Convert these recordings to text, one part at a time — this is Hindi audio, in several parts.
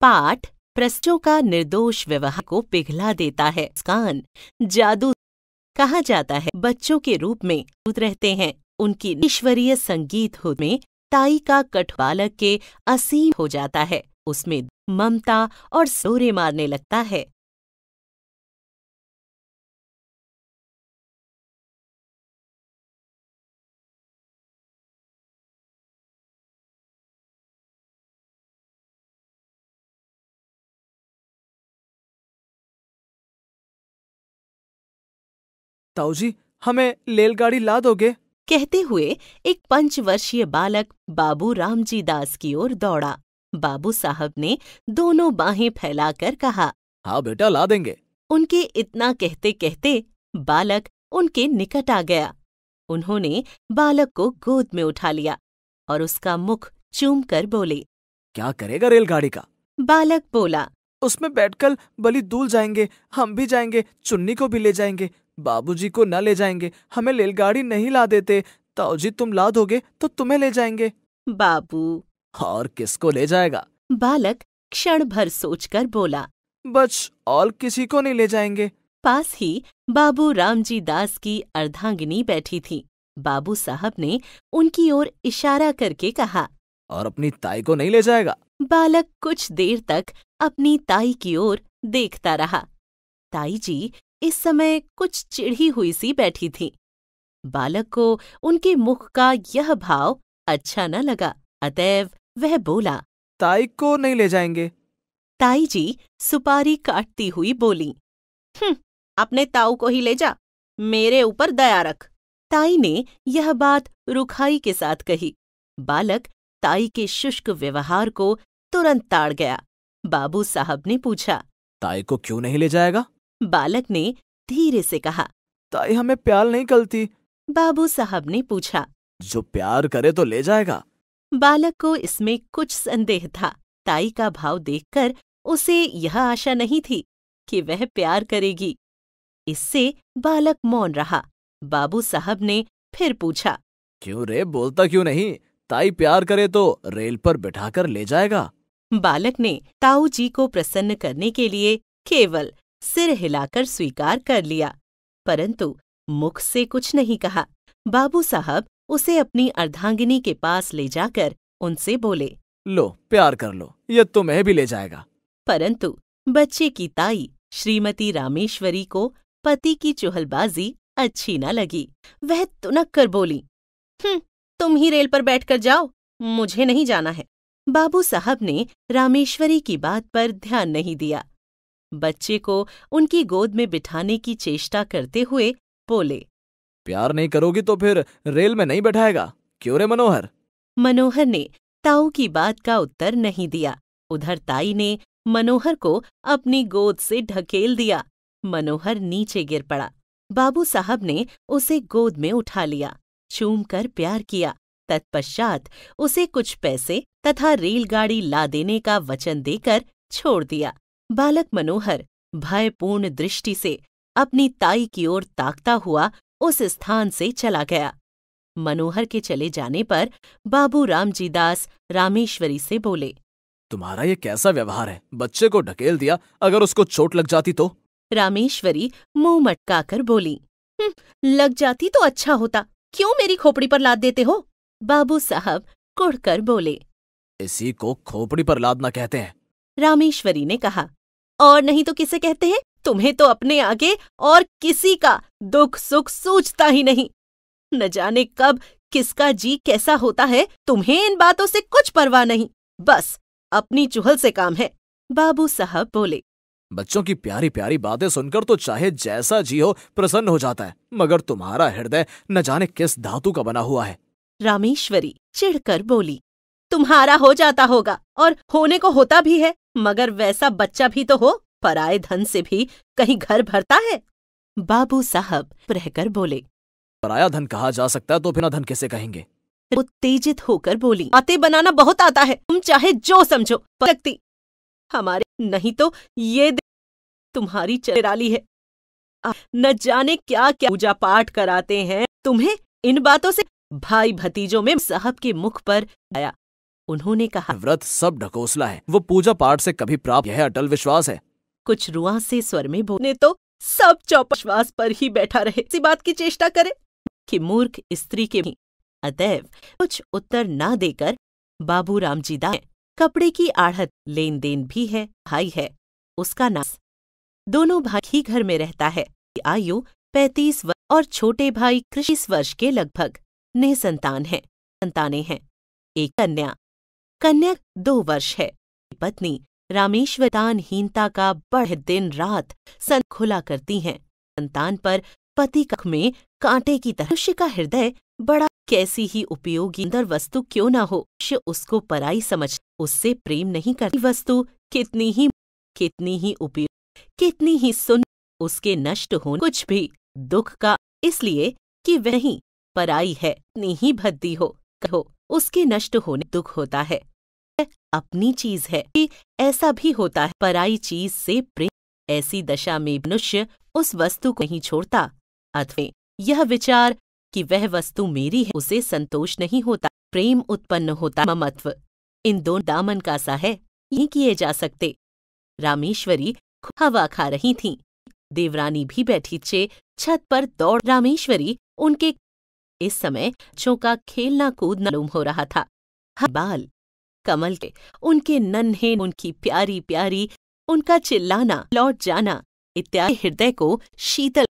पाठ प्रश्नों का निर्दोष व्यवहार को पिघला देता है स्कान जादू कहा जाता है बच्चों के रूप में रहते हैं उनकी ईश्वरीय संगीत में ताई का कठ बालक के असीम हो जाता है उसमें ममता और सोरे मारने लगता है ताऊजी हमें रेलगाड़ी ला दोगे कहते हुए एक पंच वर्षीय बालक बाबू रामजी दास की ओर दौड़ा बाबू साहब ने दोनों बाहें फैलाकर कहा हाँ बेटा ला देंगे उनके इतना कहते कहते बालक उनके निकट आ गया उन्होंने बालक को गोद में उठा लिया और उसका मुख चूम कर बोले क्या करेगा रेलगाड़ी का बालक बोला उसमें बैठकर बली दूल जाएंगे हम भी जाएंगे चुन्नी को भी ले जाएंगे बाबूजी को न ले जाएंगे हमें रेलगाड़ी नहीं ला देते ताऊजी तुम ला दोगे तो तुम्हें ले जाएंगे बाबू और किसको ले जाएगा बालक क्षण भर सोचकर बोला बच और किसी को नहीं ले जाएंगे पास ही बाबू रामजी दास की अर्धांगिनी बैठी थी बाबू साहब ने उनकी ओर इशारा करके कहा और अपनी ताई को नहीं ले जाएगा बालक कुछ देर तक अपनी ताई की ओर देखता रहा ताई जी इस समय कुछ चिढ़ी हुई सी बैठी थी बालक को उनके मुख का यह भाव अच्छा न लगा अतएव वह बोला ताई को नहीं ले जाएंगे ताई जी सुपारी काटती हुई बोली हम्म, अपने ताऊ को ही ले जा मेरे ऊपर दया रख ताई ने यह बात रुखाई के साथ कही बालक ताई के शुष्क व्यवहार को तुरंत ताड़ गया बाबू साहब ने पूछा ताई को क्यों नहीं ले जाएगा बालक ने धीरे से कहा ताई हमें प्याल नहीं कलती बाबू साहब ने पूछा जो प्यार करे तो ले जाएगा बालक को इसमें कुछ संदेह था ताई का भाव देखकर उसे यह आशा नहीं थी कि वह प्यार करेगी इससे बालक मौन रहा बाबू साहब ने फिर पूछा क्यों रे बोलता क्यों नहीं ताई प्यार करे तो रेल पर बिठाकर ले जाएगा बालक ने ताऊ जी को प्रसन्न करने के लिए केवल सिर हिलाकर स्वीकार कर लिया परंतु मुख से कुछ नहीं कहा बाबू साहब उसे अपनी अर्धांगिनी के पास ले जाकर उनसे बोले लो प्यार कर लो ये तुम्हें तो भी ले जाएगा परंतु बच्चे की ताई श्रीमती रामेश्वरी को पति की चुहलबाजी अच्छी न लगी वह तुनक कर बोली हम्म, तुम ही रेल पर बैठकर जाओ मुझे नहीं जाना है बाबू साहब ने रामेश्वरी की बात पर ध्यान नहीं दिया बच्चे को उनकी गोद में बिठाने की चेष्टा करते हुए बोले प्यार नहीं करोगी तो फिर रेल में नहीं बैठाएगा क्यों रे मनोहर मनोहर ने ताऊ की बात का उत्तर नहीं दिया उधर ताई ने मनोहर को अपनी गोद से ढकेल दिया मनोहर नीचे गिर पड़ा बाबू साहब ने उसे गोद में उठा लिया चूम कर प्यार किया तत्पश्चात उसे कुछ पैसे तथा रेलगाड़ी ला देने का वचन देकर छोड़ दिया बालक मनोहर भयपूर्ण दृष्टि से अपनी ताई की ओर ताकता हुआ उस स्थान से चला गया मनोहर के चले जाने पर बाबू रामजीदास रामेश्वरी से बोले तुम्हारा ये कैसा व्यवहार है बच्चे को ढकेल दिया अगर उसको चोट लग जाती तो रामेश्वरी मुंह कर बोली हम्म, लग जाती तो अच्छा होता क्यों मेरी खोपड़ी पर लाद देते हो बाबू साहब कुड़कर बोले इसी को खोपड़ी पर लादना कहते हैं रामेश्वरी ने कहा और नहीं तो किसे कहते हैं तुम्हें तो अपने आगे और किसी का दुख सुख सूझता ही नहीं न जाने कब किसका जी कैसा होता है तुम्हें इन बातों से कुछ परवाह नहीं बस अपनी चुहल से काम है बाबू साहब बोले बच्चों की प्यारी प्यारी बातें सुनकर तो चाहे जैसा जी हो प्रसन्न हो जाता है मगर तुम्हारा हृदय न जाने किस धातु का बना हुआ है रामेश्वरी चिढ़कर बोली तुम्हारा हो जाता होगा और होने को होता भी है मगर वैसा बच्चा भी तो हो पराए धन से भी कहीं घर भरता है बाबू साहब रहकर बोले पराया धन कहा जा सकता है तो बिना धन कैसे कहेंगे उत्तेजित होकर बोली आते बनाना बहुत आता है तुम चाहे जो समझो शक्ति हमारे नहीं तो ये तुम्हारी चराली है आ, न जाने क्या क्या पूजा पाठ कराते हैं तुम्हें इन बातों से भाई भतीजों में साहब के मुख पर आया उन्होंने कहा व्रत सब ढकोसला है वो पूजा पाठ से कभी प्राप्त यह अटल विश्वास है कुछ रुआ से स्वर में बोले तो सब चौपश्वास पर ही बैठा रहे इसी बात की चेष्टा करे कि मूर्ख स्त्री के भी अतैव कुछ उत्तर ना देकर बाबू राम जी कपड़े की आढ़त लेन देन भी है भाई है उसका नास दोनों भाई ही घर में रहता है आयु पैंतीस वर्ष और छोटे भाई कृषि वर्ष के लगभग निसंतान हैं संताने हैं एक कन्या कन्या दो वर्ष है पत्नी रामेश्वरतानहीनता का बढ़ दिन रात सन खुला करती हैं संतान पर पति कख में कांटे की तरह मनुष्य का हृदय बड़ा कैसी ही उपयोगी अंदर वस्तु क्यों ना हो उसको पराई समझ उससे प्रेम नहीं करती वस्तु कितनी ही कितनी ही उपयोग कितनी ही सुन उसके नष्ट हो कुछ भी दुख का इसलिए कि वही पराई है नहीं भद्दी हो कहो उसके नष्ट होने दुख होता है अपनी चीज है कि ऐसा भी होता है पराई चीज से प्रेम ऐसी दशा में मनुष्य उस वस्तु को नहीं छोड़ता अथवा यह विचार कि वह वस्तु मेरी है उसे संतोष नहीं होता प्रेम उत्पन्न होता ममत्व इन दोनों दामन का सा है ये किए जा सकते रामेश्वरी हवा खा रही थी देवरानी भी बैठी चे छत पर दौड़ रामेश्वरी उनके इस समय चौका का खेलना कूदना मालूम हो रहा था हाँ, बाल कमल के उनके नन्हे उनकी प्यारी प्यारी उनका चिल्लाना लौट जाना इत्यादि हृदय को शीतल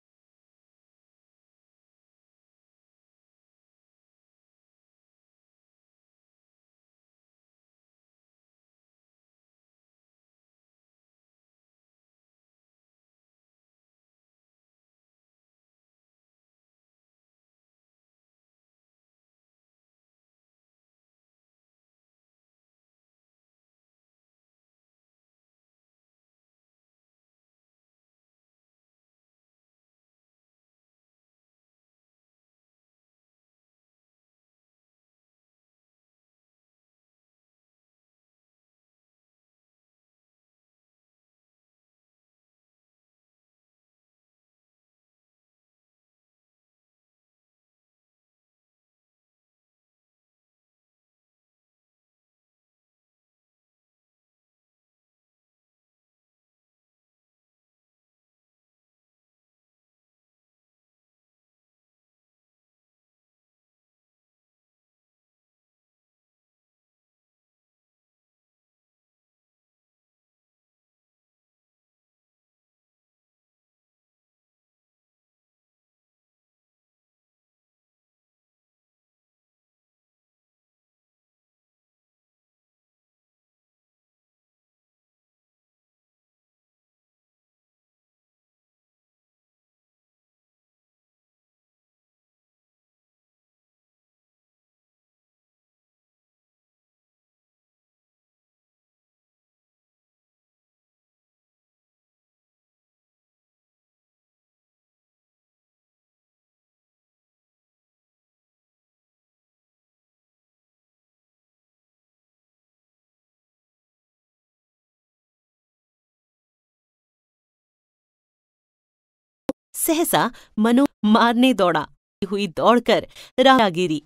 सहसा मनो मारने दौड़ा हुई दौड़कर रारा गिरी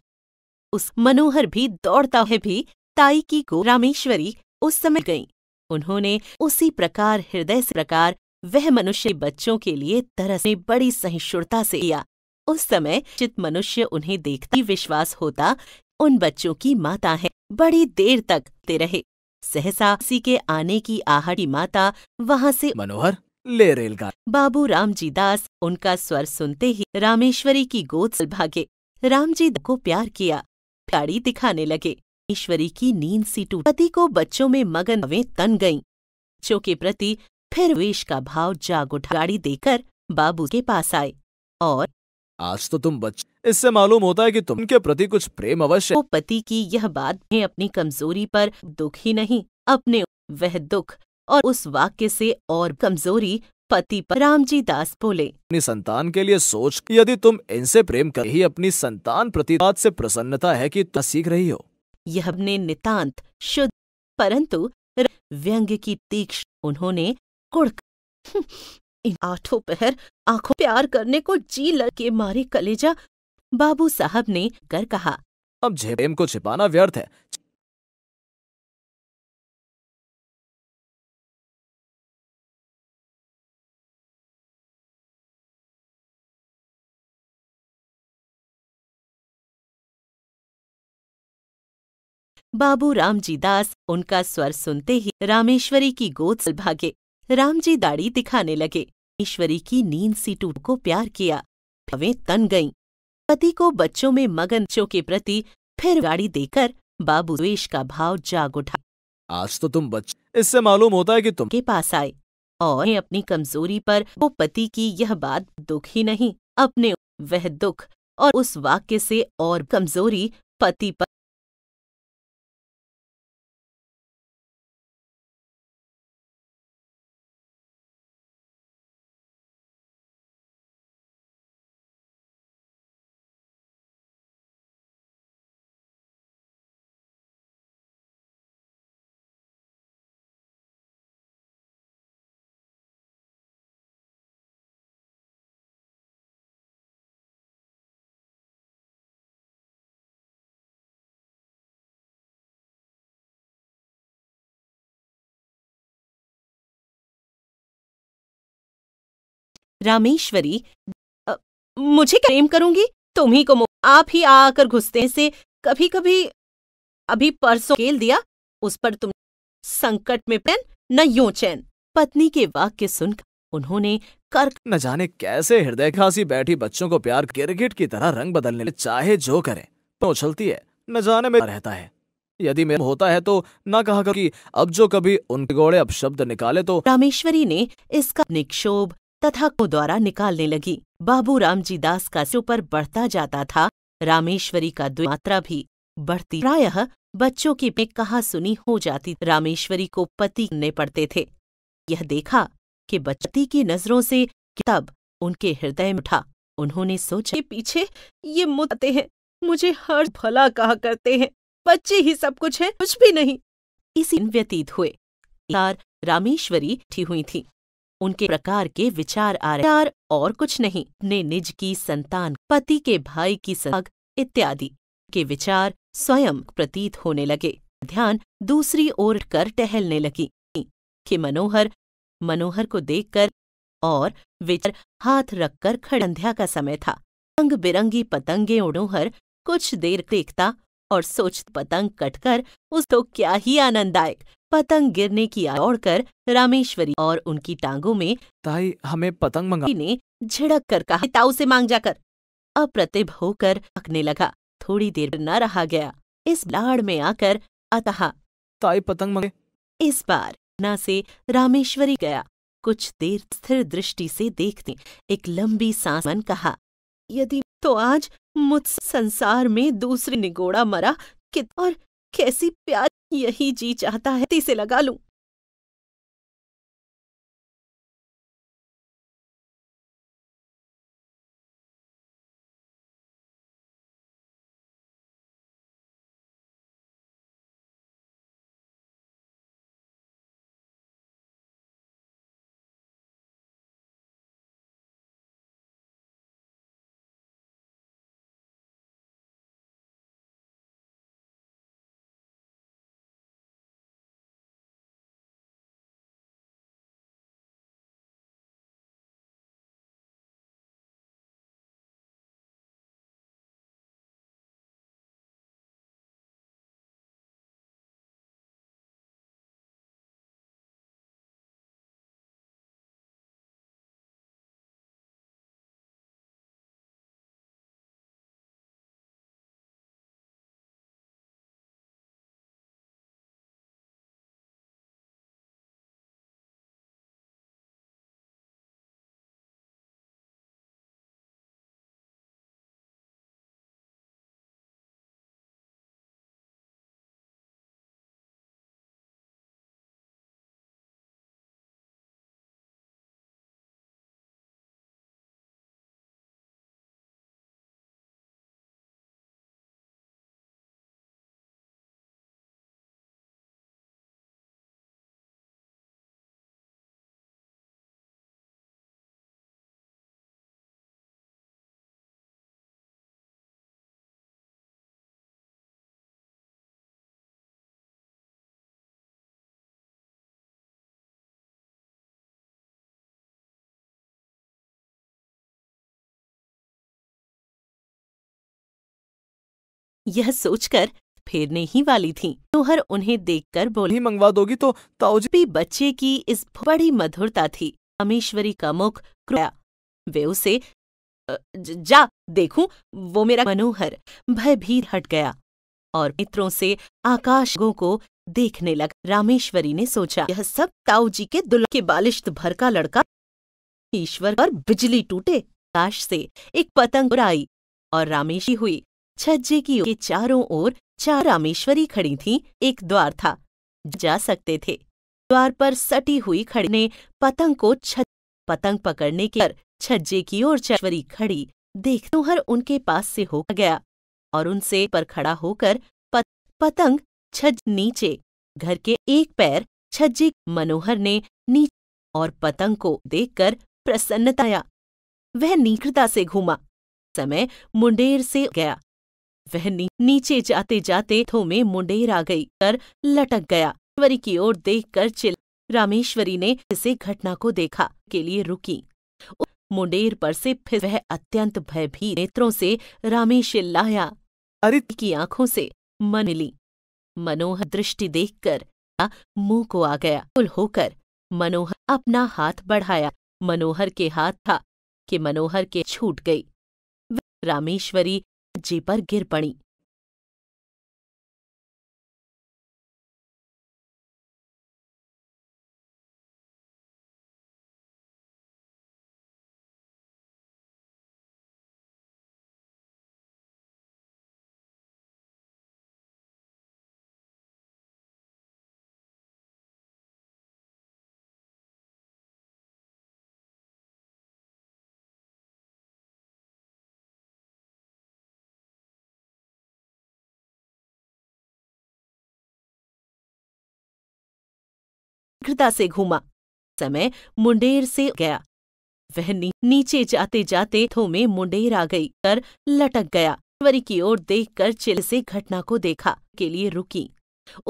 उस मनोहर भी दौड़ता हुए भी ताईकी को रामेश्वरी उस समय गई उन्होंने उसी प्रकार हृदय से प्रकार वह मनुष्य बच्चों के लिए तरसने बड़ी सहिष्णुता से किया उस समय चित मनुष्य उन्हें देखती विश्वास होता उन बच्चों की माता है बड़ी देर तक ते रहे सहसा सी के आने की आहड़ी माता वहां से मनोहर ले रेलगाड़ी बाबू रामजी दास उनका स्वर सुनते ही रामेश्वरी की गोद से भागे रामजी को प्यार किया गाड़ी दिखाने लगे ईश्वरी की नींद सी टूट पति को बच्चों में मगन वे तन गईं बच्चों के प्रति फिर वेश का भाव जाग उठा गाड़ी देकर बाबू के पास आए और आज तो तुम बच्चे इससे मालूम होता है कि तुम के प्रति कुछ प्रेम अवश्य पति की यह बात में अपनी कमजोरी पर दुख ही नहीं अपने वह दुख और उस वाक्य से और कमजोरी पति पर रामजी दास बोले अपनी संतान के लिए सोच यदि तुम इनसे प्रेम कर ही अपनी संतान प्रति से प्रसन्नता है कि तुम सीख रही हो यह अपने नितांत शुद्ध परंतु व्यंग्य की तीक्ष उन्होंने कुड़क हम्म, इन आठों पहर आंखों प्यार करने को जी लड़के मारे कलेजा बाबू साहब ने कर कहा अब प्रेम को छिपाना व्यर्थ है बाबू रामजी दास उनका स्वर सुनते ही रामेश्वरी की गोद से भागे रामजी दाढ़ी दिखाने लगे ईश्वरी की नींद सी टूट को प्यार किया भवे तन गईं पति को बच्चों में मगन चो के प्रति फिर गाड़ी देकर बाबू द्वेश का भाव जाग उठा आज तो तुम बच्चे इससे मालूम होता है कि तुम के पास आए और अपनी कमजोरी पर वो पति की यह बात दुख ही नहीं अपने वह दुख और उस वाक्य से और कमजोरी पति पर रामेश्वरी आ, मुझे प्रेम करूंगी तुम्ही को आप ही आकर घुसते से कभी कभी अभी परसों खेल दिया उस पर तुम संकट में पैन न यो चैन पत्नी के वाक्य सुनकर उन्होंने कर न जाने कैसे हृदय खासी बैठी बच्चों को प्यार क्रिकेट की तरह रंग बदलने चाहे जो करे तो उछलती है न जाने में रहता है यदि मेरा होता है तो न कहा कि अब जो कभी उनके गोड़े शब्द निकाले तो रामेश्वरी ने इसका निक्षोभ तथा को द्वारा निकालने लगी बाबू रामजी दास का सिर पर बढ़ता जाता था रामेश्वरी का मात्रा भी बढ़ती प्रायः बच्चों की पे कहा सुनी हो जाती रामेश्वरी को पति ने पड़ते थे यह देखा कि बच्ची की नजरों से तब उनके हृदय उठा उन्होंने सोचा पीछे ये मुते हैं मुझे हर भला कहा करते हैं बच्चे ही सब कुछ है कुछ भी नहीं इसी व्यतीत हुए रामेश्वरी ठीक हुई थी उनके प्रकार के विचार आ रहे यार और कुछ नहीं ने निज की संतान पति के भाई की सग इत्यादि के विचार स्वयं प्रतीत होने लगे ध्यान दूसरी ओर कर टहलने लगी कि मनोहर मनोहर को देखकर और विचार हाथ रखकर खड़ंध्या का समय था रंग बिरंगी पतंगे उड़ोहर कुछ देर देखता और सोच पतंग कटकर उस तो क्या ही आनंददायक पतंग गिरने की दौड़कर रामेश्वरी और उनकी टांगों में ताई हमें पतंग मंगा ने झिड़क कर कहा ताऊ से मांग जाकर अप्रतिभ होकर अकने लगा थोड़ी देर न रहा गया इस लाड़ में आकर अतः ताई पतंग मंगे इस बार ना से रामेश्वरी गया कुछ देर स्थिर दृष्टि से देखते एक लंबी सांस मन कहा यदि तो आज मुझ संसार में दूसरी निगोड़ा मरा कित और कैसी प्यार यही जी चाहता है इसे लगा लूं। यह सोचकर फेरने ही वाली थी तोहर उन्हें देखकर बोली मंगवा दोगी तो ताऊजी बच्चे की इस बड़ी मधुरता थी अमेश्वरी का मुख क्रोया वे उसे जा देखूं वो मेरा मनोहर भयभीत हट गया और मित्रों से आकाशों को देखने लगा रामेश्वरी ने सोचा यह सब ताऊजी के दुल के बालिश्त भर का लड़का ईश्वर पर बिजली टूटे काश से एक पतंग उड़ाई और रामेशी हुई छज्जे की के चारों ओर चार रामेश्वरी खड़ी थीं एक द्वार था जा सकते थे द्वार पर सटी हुई खड़ी ने पतंग को छत पतंग पकड़ने के छज्जे की ओर चश्वरी खड़ी देख तोहर उनके पास से हो गया और उनसे पर खड़ा होकर पत, पतंग छज नीचे घर के एक पैर छज्जे मनोहर ने नीचे और पतंग को देखकर प्रसन्नताया वह नीखता से घूमा समय मुंडेर से गया वह नी, नीचे जाते जाते थो में मुंडेर आ गई कर लटक गया ईश्वरी की ओर देखकर चिल रामेश्वरी ने इसे घटना को देखा के लिए रुकी मुंडेर पर से फिर वह अत्यंत भयभीत नेत्रों से रामेश लाया अरित की आंखों से मन मिली मनोहर दृष्टि देखकर मुंह को आ गया कुल होकर मनोहर अपना हाथ बढ़ाया मनोहर के हाथ था कि मनोहर के छूट गई रामेश्वरी जी पर गिर पड़ी शीघ्रता से घूमा समय मुंडेर से गया वह नी, नीचे जाते जाते थो में मुंडेर आ गई कर लटक गया ईश्वरी की ओर देखकर चिल से घटना को देखा के लिए रुकी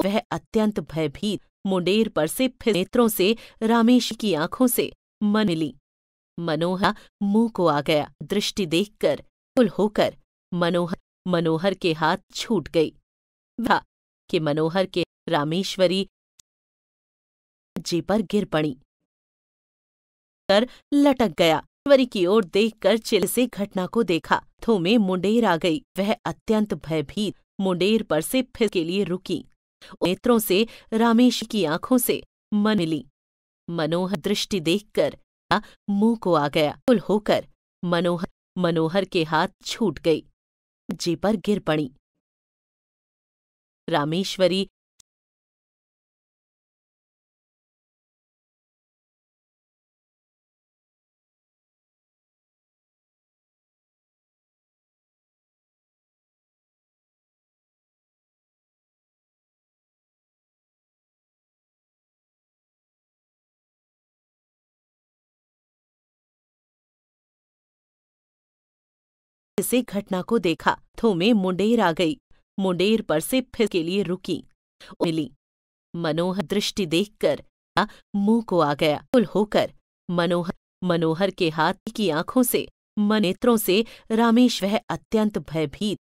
वह अत्यंत भयभीत मुंडेर पर से फिर नेत्रों से रामेश की आंखों से मन ली मनोहर मुंह को आ गया दृष्टि देखकर कुल होकर मनोहर मनोहर के हाथ छूट गई वाह कि मनोहर के रामेश्वरी मज्जे पर गिर पड़ी कर लटक गया ईश्वरी की ओर देखकर चिल से घटना को देखा थो में मुंडेर आ गई वह अत्यंत भयभीत मुंडेर पर से फिर के लिए रुकी नेत्रों से रामेश की आंखों से मन ली मनोहर दृष्टि देखकर मुंह को आ गया कुल होकर मनोहर मनोहर के हाथ छूट गई जी पर गिर पड़ी रामेश्वरी इसी घटना को देखा तो में मुंडेर आ गई मुंडेर पर से फिर के लिए रुकी मिली मनोहर दृष्टि देखकर मुंह को आ गया कुल होकर मनोहर मनोहर के हाथ की आंखों से मनेत्रों से रामेश वह अत्यंत भयभीत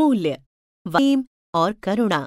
मूल्य और करुणा